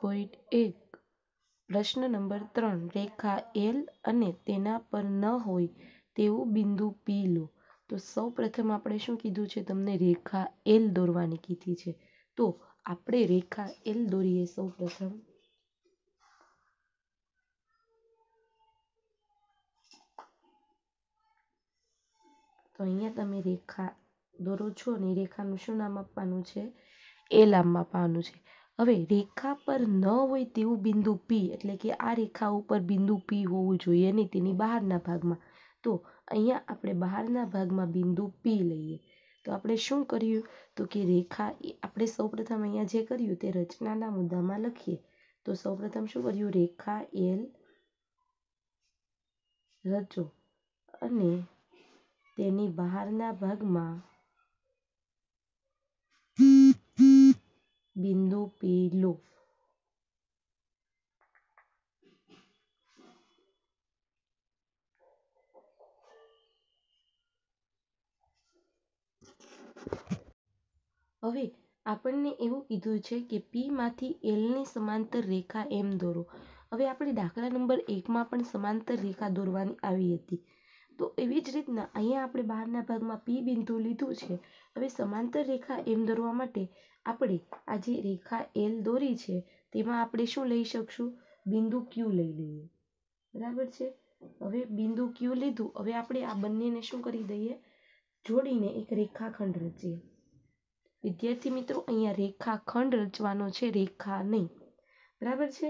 point એક પ્રશ્ન number ત્રણ રેખા એલ અને તેના પર ન હોય તેવું બિંદુ પી લો તો સૌ પ્રથમ આપણે શું કીધું છે તમને રેખા એલ દોરવાની કીધી છે તો આપણે રેખા એલ દોરીએ સૌ પ્રથમ તો અહીંયા તમે રેખા દોરો છો અને રેખાનું શું નામ આપવાનું છે એલ નામ આપવાનું છે હવે રેખા પર ન હોય તેવું બિંદુ પી એટલે કે આ રેખા ઉપર બિંદુ પી હોવું જોઈએ નહીં તેની બહારના ભાગમાં તો અહીંયા આપણે બહારના ભાગમાં બિંદુ પી લઈએ તો આપણે શું કર્યું તો કે રેખા આપણે સૌપ્રથમ અહીંયા જે કર્યું તે રચનાના મુદ્દામાં લખીએ તો સૌપ્રથમ શું કર્યું રેખા એલ રચો અને તેની બહારના ભાગમાં બિંદુ પી લો હવે આપણને એવું કીધું છે કે માંથી પીમાંથી ની સમાંતર રેખા એમ દોરો હવે આપણે દાખલા નંબર એકમાં પણ સમાંતર રેખા દોરવાની આવી હતી તો એવી જ રીતના અહીંયા આપણે બહારના ભાગમાં પી બિંદુ લીધું છે હવે સમાંતર રેખા એમ દોરવા માટે આપણે આ જે રેખા એલ દોરી છે તેમાં આપણે શું લઈ શકશું બિંદુ ક્યુ લઈ લઈએ બરાબર છે હવે બિંદુ ક્યુ લીધું હવે આપણે આ બંનેને શું કરી દઈએ જોડીને એક રેખાખંડ રચીએ વિદ્યાર્થી મિત્રો અહીંયા રેખાખંડ રચવાનો છે રેખા નહીં બરાબર છે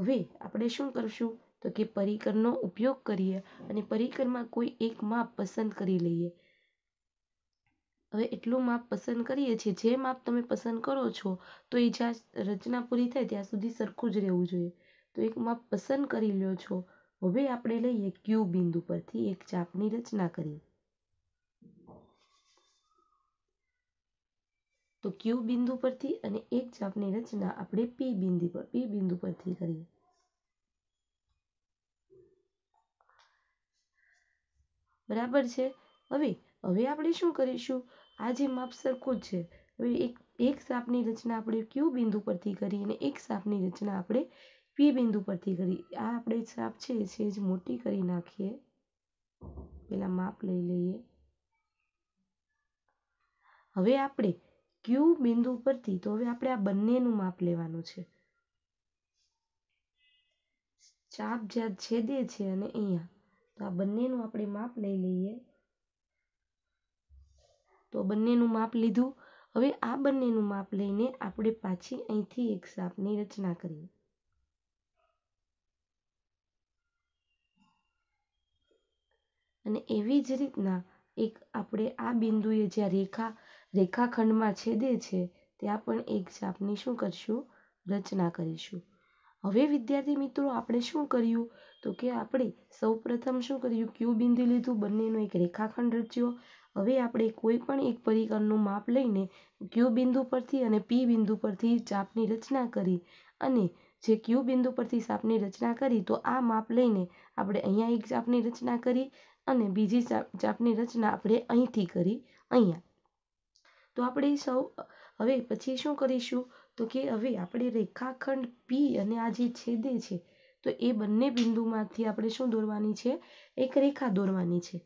હવે આપણે શું કરશું તો કે પરિકરનો ઉપયોગ કરીએ અને પરિકરમાં કોઈ એક માપ પસંદ કરી લઈએ હવે એટલું માપ પસંદ કરીએ છીએ જે માપ તમે પસંદ કરો છો તો એ જ્યાં રચના પૂરી થાય ત્યાં સુધી સરખું જ રહેવું જોઈએ તો એક માપ પસંદ કરી લો છો હવે આપણે લઈએ ક્યુ બિંદુ પરથી એક ચાપની રચના કરીએ તો ક્યુ બિંદુ પરથી અને એક ચાપની રચના આપણે પી બિંદુ પર પી બિંદુ પરથી કરીએ બરાબર છે હવે હવે આપણે શું કરીશું આ જે માપ સરખું જ છે હવે એક એક સાપની રચના આપણે ક્યુ બિંદુ પરથી કરી અને એક સાપની રચના આપણે પી બિંદુ પરથી કરી આ આપણે સાપ છે એ સેજ મોટી કરી નાખીએ પહેલાં માપ લઈ લઈએ હવે આપણે ક્યુ બિંદુ પરથી તો હવે આપણે આ બંનેનું માપ લેવાનું છે ચાપ જ્યાં છેદે છે અને અહીંયા આ બંનેનું આપણે માપ લઈ લઈએ તો બંનેનું માપ લીધું હવે આ બંનેનું માપ લઈને આપણે પાછી અહીંથી એક સાપની રચના કરીએ અને એવી જ રીતના એક આપણે આ બિંદુએ જ્યાં રેખા રેખાખંડમાં છેદે છે ત્યાં પણ એક સાપની શું કરશું રચના કરીશું હવે વિદ્યાર્થી મિત્રો આપણે શું કર્યું તો કે આપણે સૌપ્રથમ શું કર્યું ક્યુ બિંદુ લીધું બંનેનો એક રેખાખંડ રચ્યો હવે આપણે કોઈ પણ એક પરિકરનું માપ લઈને ક્યુ બિંદુ પરથી અને પી બિંદુ પરથી ચાપની રચના કરી અને જે ક્યુ બિંદુ પરથી સાપની રચના કરી તો આ માપ લઈને આપણે અહીંયા એક ચાપની રચના કરી અને બીજી ચાપની રચના આપણે અહીંથી કરી અહીંયા તો આપણે સૌ હવે પછી શું કરીશું તો કે હવે આપણે રેખાખંડ પી અને આ જે છેદે છે તો એ બંને બિંદુમાંથી આપણે શું દોરવાની છે એક રેખા દોરવાની છે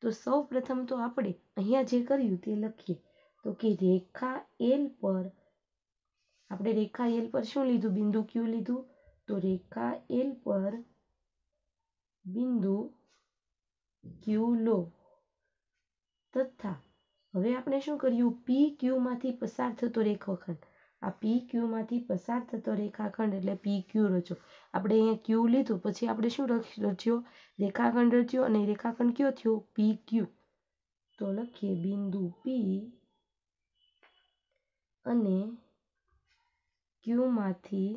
તો સૌ પ્રથમ તો આપણે અહીંયા જે કર્યું તે લખીએ તો કે રેખા એલ પર આપણે રેખા એલ પર શું લીધું બિંદુ ક્યુ લીધું તો રેખા એલ પર બિંદુ ક્યુ લો તથા હવે આપણે શું કર્યું પી ક્યુ માંથી પસાર થતો રેખાખંડ આ પી ક્યુમાંથી પસાર થતો રેખાખંડ એટલે પી ક્યુ રચો આપણે અહીંયા ક્યુ લીધું પછી આપણે શું રચ્યો રેખાખંડ રચ્યો અને રેખાખંડ કયો થયો પી ક્યુ તો લખીએ બિંદુ પી અને ક્યુમાંથી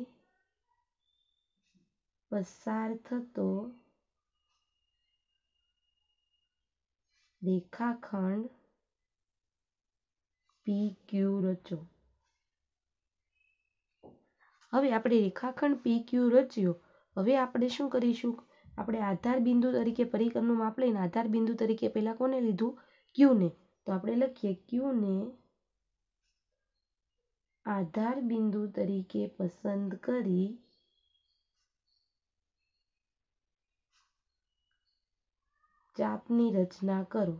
પસાર થતો રેખાખંડ પી ક્યુ રચો હવે આપણે રેખાખંડ PQ રચ્યો હવે આપણે શું કરીશું આપણે આધાર બિંદુ તરીકે પરિકરનું માપ લઈને આધાર બિંદુ તરીકે પહેલાં કોને લીધું ક્યુને તો આપણે લખીએ ક્યુને આધાર બિંદુ તરીકે પસંદ કરી ચાપની રચના કરો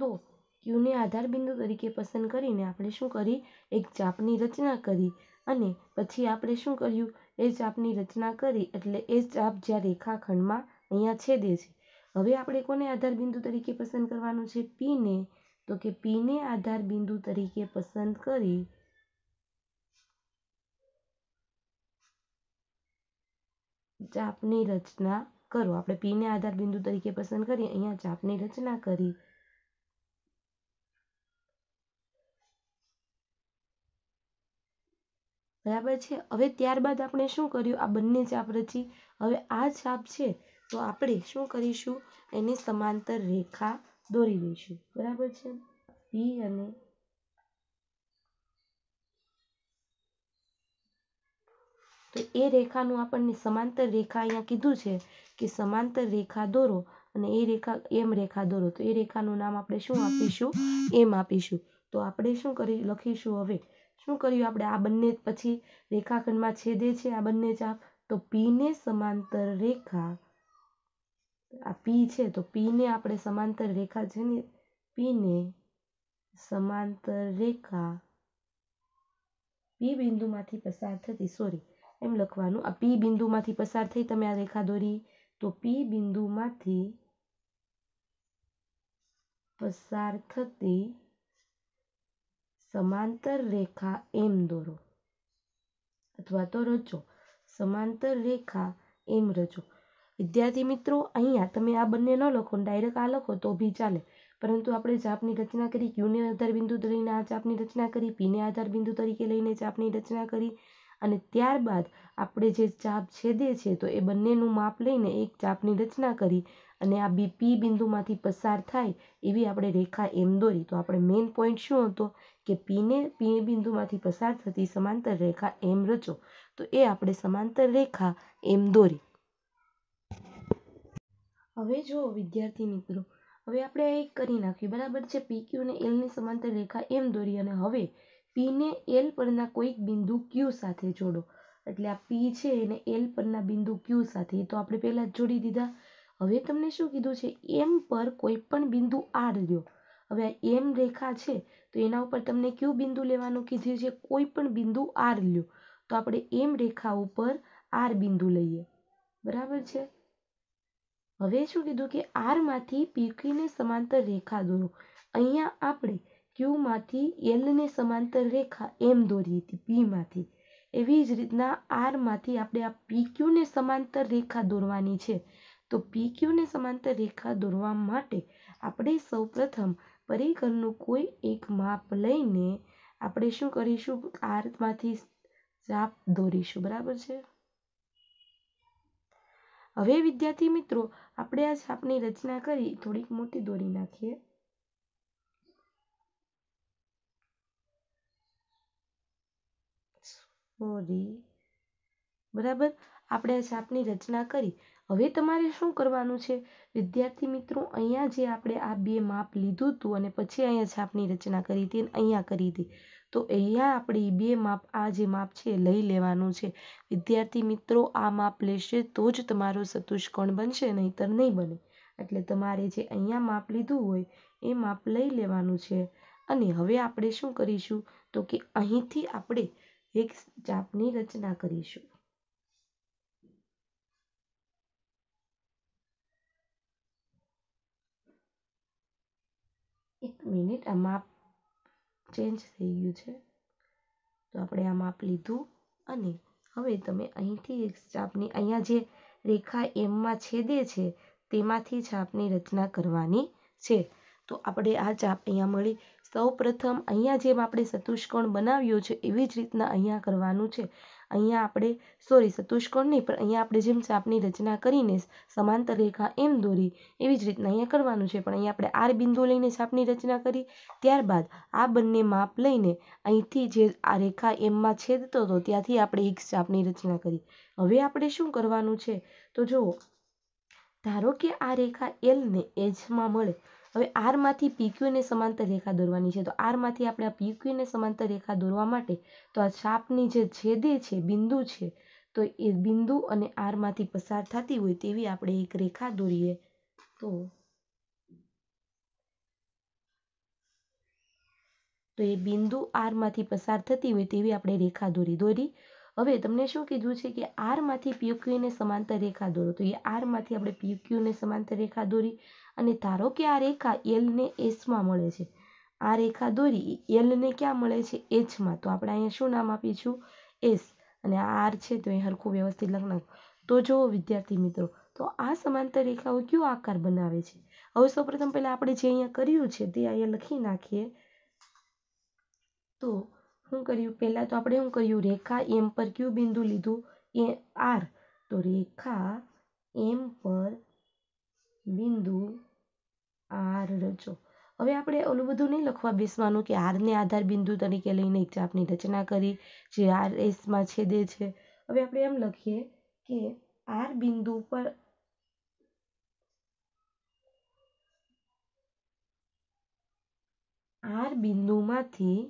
તો ક્યુને આધાર બિંદુ તરીકે પસંદ કરીને આપણે શું કરી એક ચાપની રચના કરી અને પછી આપણે શું કર્યું એ ચાપની રચના કરી એટલે એ ચાપ જ્યાં રેખાખંડમાં અહીંયા છેદે છે હવે આપણે કોને આધાર બિંદુ તરીકે પસંદ કરવાનું છે પીને તો કે પીને આધાર બિંદુ તરીકે પસંદ કરી ચાપની રચના કરો આપણે પીને આધાર બિંદુ તરીકે પસંદ કરી અહીંયા ચાપની રચના કરી બરાબર છે હવે ત્યારબાદ આપણે શું કર્યું આ બંને ચાપ રચી હવે આ ચાપ છે તો આપણે શું કરીશું એની સમાંતર રેખા દોરી દઈશું બરાબર છે પી અને તો એ રેખાનું આપણને સમાંતર રેખા અહીંયા કીધું છે કે સમાંતર રેખા દોરો અને એ રેખા એમ રેખા દોરો તો એ રેખાનું નામ આપણે શું આપીશું એમ આપીશું તો આપણે શું કરી લખીશું હવે શું કર્યું આપણે આ બંને પછી રેખાખંડમાં છેદે છે આ બંને ચાપ તો પીને સમાંતર રેખા આ પી છે તો પીને આપણે સમાંતર રેખા છે ને પીને સમાંતર રેખા પી બિંદુમાંથી પસાર થતી સોરી એમ લખવાનું આ પી બિંદુમાંથી પસાર થઈ તમે આ રેખા દોરી તો પી બિંદુમાંથી પસાર થતી સમાંતર રેખા એમ દોરો અથવા તો રચો સમાંતર રેખા એમ રચો વિદ્યાર્થી મિત્રો અહીંયા તમે આ બંને ન લખો ડાયરેક્ટ આ લખો તો બી ચાલે પરંતુ આપણે ચાપની રચના કરી ક્યુને આધાર બિંદુ લઈને આ ચાપની રચના કરી પીને આધાર બિંદુ તરીકે લઈને ચાપની રચના કરી અને ત્યારબાદ આપણે જે ચાપ છેદે છે તો એ બંનેનું માપ લઈને એક ચાપની રચના કરી અને આ બીપી બિંદુમાંથી પસાર થાય એવી આપણે રેખા એમ દોરી તો આપણે મેઇન પોઈન્ટ શું હતો કે પીને પી બિંદુમાંથી પસાર થતી સમાંતર રેખા એમ રચો તો એ આપણે સમાંતર રેખા એમ દોરી હવે જો વિદ્યાર્થી મિત્રો હવે આપણે આ એક કરી નાખ્યું બરાબર છે પી ક્યુ ને એલ ની સમાંતર રેખા એમ દોરી અને હવે પી ને એલ પરના કોઈક બિંદુ ક્યુ સાથે જોડો એટલે આ પી છે એને એલ પરના બિંદુ ક્યુ સાથે એ તો આપણે પહેલાં જ જોડી દીધા હવે તમને શું કીધું છે એમ પર કોઈપણ બિંદુ આર લ્યો હવે આ એમ રેખા છે તો એના ઉપર તમને કયું બિંદુ લેવાનું કીધું છે કોઈપણ બિંદુ આર લ્યો તો આપણે એમ રેખા ઉપર આર બિંદુ લઈએ બરાબર છે હવે શું કીધું કે આરમાંથી પીક્યુને સમાંતર રેખા દોરો અહીંયા આપણે ક્યુમાંથી એલને સમાંતર રેખા એમ દોરી હતી પી પીમાંથી એવી જ રીતના આર આરમાંથી આપણે આ પીક્યુ ને સમાંતર રેખા દોરવાની છે તો PQને સમાંતર રેખા દોરવા માટે આપણે સૌપ્રથમ પરિઘનનું કોઈ એક માપ લઈને આપણે શું કરીશું આરમાંથી ચાપ દોરીશું બરાબર છે હવે વિદ્યાર્થી મિત્રો આપણે આ છાપની રચના કરી થોડીક મોટી દોરી નાખીએ સોરી બરાબર આપણે આ છાપની રચના કરી હવે તમારે શું કરવાનું છે વિદ્યાર્થી મિત્રો અહીંયા જે આપણે આ બે માપ લીધું હતું અને પછી અહીંયા છાપની રચના કરી હતી અને અહીંયા કરી હતી તો અહીંયા આપણે બે માપ આ જે માપ છે લઈ લેવાનું છે વિદ્યાર્થી મિત્રો આ માપ લેશે તો જ તમારો સતુષ્કોણ બનશે નહીંતર નહીં બને એટલે તમારે જે અહીંયા માપ લીધું હોય એ માપ લઈ લેવાનું છે અને હવે આપણે શું કરીશું તો કે અહીંથી આપણે એક ચાપની રચના કરીશું મિનિટ આ માપ ચેન્જ થઈ ગયું છે તો આપણે આ માપ લીધું અને હવે તમે અહીંથી એક ચાપની અહીંયા જે રેખા એમમાં છેદે છે તેમાંથી ચાપની રચના કરવાની છે તો આપણે આ ચાપ અહીંયા મળી સૌ પ્રથમ અહીંયા જેમ આપણે સતુષ્કોણ બનાવ્યો છે એવી જ રીતના અહીંયા કરવાનું છે અહીંયા આપણે સોરી ચતુષ્કોણ નહીં પણ અહીંયા આપણે જેમ ચાપની રચના કરીને સમાંતર રેખા એમ દોરી એવી જ રીતના અહીંયા કરવાનું છે પણ અહીંયા આપણે આર બિંદુ લઈને ચાપની રચના કરી ત્યારબાદ આ બંને માપ લઈને અહીંથી જે આ રેખા એમમાં છેદતો હતો ત્યાંથી આપણે એક ચાપની રચના કરી હવે આપણે શું કરવાનું છે તો જુઓ ધારો કે આ રેખા એલને એચમાં મળે હવે આરમાંથી પીક્યુને સમાંતર રેખા દોરવાની છે તો આરમાંથી આપણે આ પીક્યુને સમાંતર રેખા દોરવા માટે તો આ ચાપની જે છેદે છે બિંદુ છે તો એ બિંદુ અને આરમાંથી પસાર થતી હોય તેવી આપણે એક રેખા દોરીએ તો તો એ બિંદુ આરમાંથી પસાર થતી હોય તેવી આપણે રેખા દોરી દોરી હવે તમને શું કીધું છે કે આરમાંથી પીક્યુને સમાંતર રેખા દોરો તો એ આરમાંથી આપણે પીક્યુને સમાંતર રેખા દોરી અને ધારો કે આ રેખા એલને એસમાં મળે છે આ રેખા દોરી એ એલને ક્યાં મળે છે એચમાં તો આપણે અહીંયા શું નામ આપીશું એસ અને આ આર છે તો એ હરખું વ્યવસ્થિત લખનાર તો જુઓ વિદ્યાર્થી મિત્રો તો આ સમાંતર રેખાઓ કયો આકાર બનાવે છે હવે સૌપ્રથમ પહેલાં આપણે જે અહીંયા કર્યું છે તે અહીંયા લખી નાખીએ તો શું કર્યું પહેલાં તો આપણે શું કર્યું રેખા એમ પર કયું બિંદુ લીધું એ આર તો રેખા એમ પર બિંદુ આર રચો હવે આપણે ઓલું બધું નહીં લખવા બેસવાનું કે આરને આધાર બિંદુ તરીકે લઈને એક ચાપની રચના કરી જે આર એસમાં છેદે છે હવે આપણે એમ લખીએ કે આર બિંદુ પર આર બિંદુમાંથી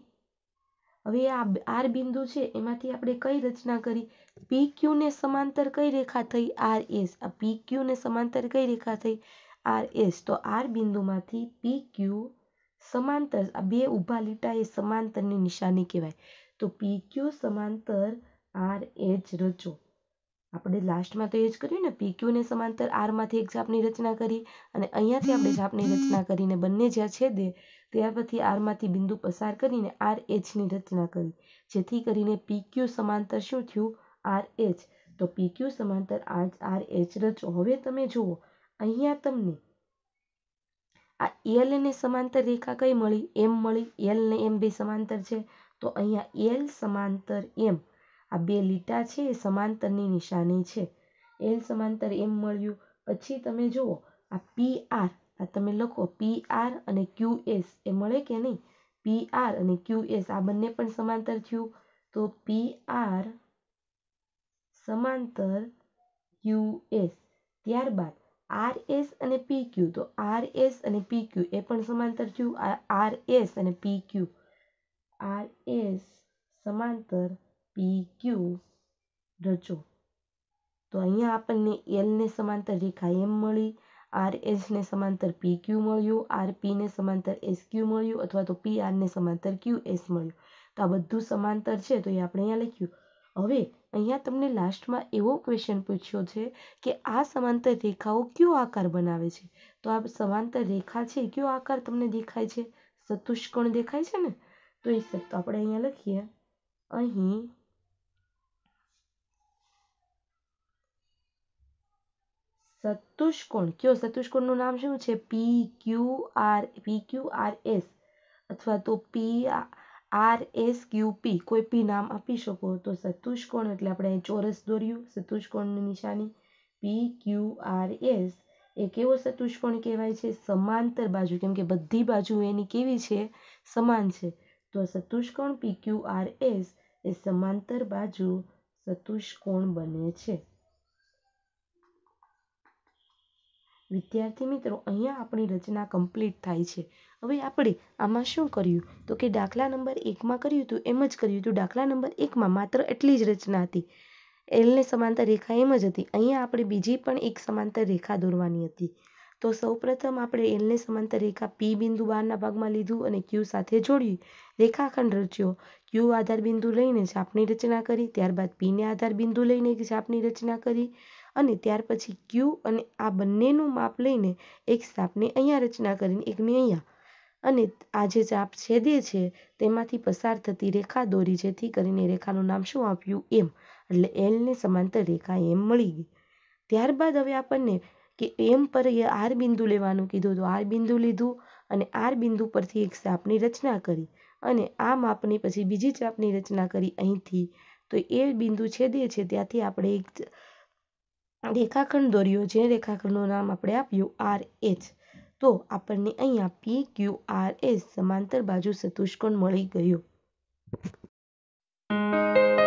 હવે આ આર બિંદુ છે એમાંથી આપણે કઈ રચના કરી પી ક્યુ ને સમાંતર કઈ રેખા થઈ આર એસ આ પી ક્યુ ને સમાંતર કઈ રેખા થઈ આર એસ તો આર બિંદુમાંથી પી ક્યુ સમાંતર આ બે ઊભા લીટા એ સમાંતરની નિશાની કહેવાય તો પી ક્યુ સમાંતર આર એચ રચો આપણે લાસ્ટમાં તો એ જ કર્યું ને પીક્યુને સમાંતર આરમાંથી એક ચાપની રચના કરી અને અહીંયાથી આપણે ચાપની રચના કરીને બંને જ્યાં છેદે ત્યાર પછી આરમાંથી બિંદુ પસાર કરીને આર એચની રચના કરી જેથી કરીને પીક્યુ સમાંતર શું થયું આર એચ તો પીક્યુ સમાંતર આર આર એચ રચો હવે તમે જુઓ અહીંયા તમને આ એલ ને સમાંતર રેખા કઈ મળી એમ મળી એલ ને એમ બે સમાંતર છે તો અહીંયા એલ સમાંતર એમ આ બે લીટા છે એ સમાંતરની નિશાની છે એલ સમાંતર એમ મળ્યું પછી તમે જુઓ આ પી આર આ તમે લખો પી આર અને ક્યુ એસ એ મળે કે નહીં પી આર અને ક્યુ એસ આ બંને પણ સમાંતર થયું તો પી આર સમાંતર ક્યુ એસ ત્યારબાદ આર એસ અને પી ક્યુ તો આર એસ અને પી ક્યુ એ પણ સમાંતર થયું આર એસ અને પી ક્યુ આર એસ સમાંતર પી ક્યુ રચો તો અહીંયા આપણને એલને સમાંતર રેખા એમ મળી આર એસને સમાંતર પી ક્યુ મળ્યું આર પીને સમાંતર એસ ક્યુ મળ્યું અથવા તો પી ને સમાંતર ક્યુ એસ મળ્યું તો આ બધું સમાંતર છે તો એ આપણે અહીંયા લખ્યું હવે અહીંયા તમને લાસ્ટમાં એવો ક્વેશ્ચન પૂછ્યો છે કે આ સમાંતર રેખાઓ કયો આકાર બનાવે છે તો આ સમાંતર રેખા છે કયો આકાર તમને દેખાય છે સતુષ્કોણ દેખાય છે ને તો એ આપણે અહીંયા લખીએ અહીં ચતુષ્કોણ કયો ચતુષ્કોણનું નામ શું છે P Q R P Q R S અથવા તો પી આર એસ ક્યુ પી કોઈ પી નામ આપી શકો તો ચતુષ્કોણ એટલે આપણે અહીં ચોરસ દોર્યું ચતુષ્કોણની નિશાની પી ક્યુ આર એસ એ કેવો ચતુષ્કોણ કહેવાય છે સમાંતર બાજુ કેમ કે બધી બાજુ એની કેવી છે સમાન છે તો ચતુષ્કોણ પી ક્યુ આર એસ એ સમાંતર બાજુ ચતુષ્કોણ બને છે વિદ્યાર્થી મિત્રો અહીંયા આપણી રચના કમ્પ્લીટ થાય છે હવે આપણે આમાં શું કર્યું તો કે દાખલા નંબર એકમાં કર્યું હતું એમ જ કર્યું હતું દાખલા નંબર એકમાં માત્ર એટલી જ રચના હતી એલને સમાંતર રેખા એમ જ હતી અહીંયા આપણે બીજી પણ એક સમાંતર રેખા દોરવાની હતી તો સૌપ્રથમ આપણે એલને સમાંતર રેખા પી બિંદુ બહારના ભાગમાં લીધું અને ક્યુ સાથે જોડ્યું રેખાખંડ રચ્યો ક્યુ આધાર બિંદુ લઈને ચાપની રચના કરી ત્યારબાદ પીને આધાર બિંદુ લઈને એક ચાપની રચના કરી અને ત્યાર પછી ક્યુ અને આ બંનેનું માપ લઈને એક ચાપને અહીંયા રચના કરીને એકની અહીંયા અને આ જે ચાપ છેદે છે તેમાંથી પસાર થતી રેખા દોરી જેથી કરીને રેખાનું નામ શું આપ્યું એમ એટલે એલને સમાંતર રેખા એમ મળી ગઈ ત્યારબાદ હવે આપણને કે એમ પર એ આર બિંદુ લેવાનું કીધું તો આર બિંદુ લીધું અને આર બિંદુ પરથી એક ચાપની રચના કરી અને આ માપની પછી બીજી ચાપની રચના કરી અહીંથી તો એ બિંદુ છેદે છે ત્યાંથી આપણે એક રેખાખંડ દોર્યો જે રેખાખંડનું નામ આપણે આપ્યું આર એચ તો આપણને અહીંયા પી ક્યુ આર એસ સમાંતર બાજુ ચતુષ્કોણ મળી ગયું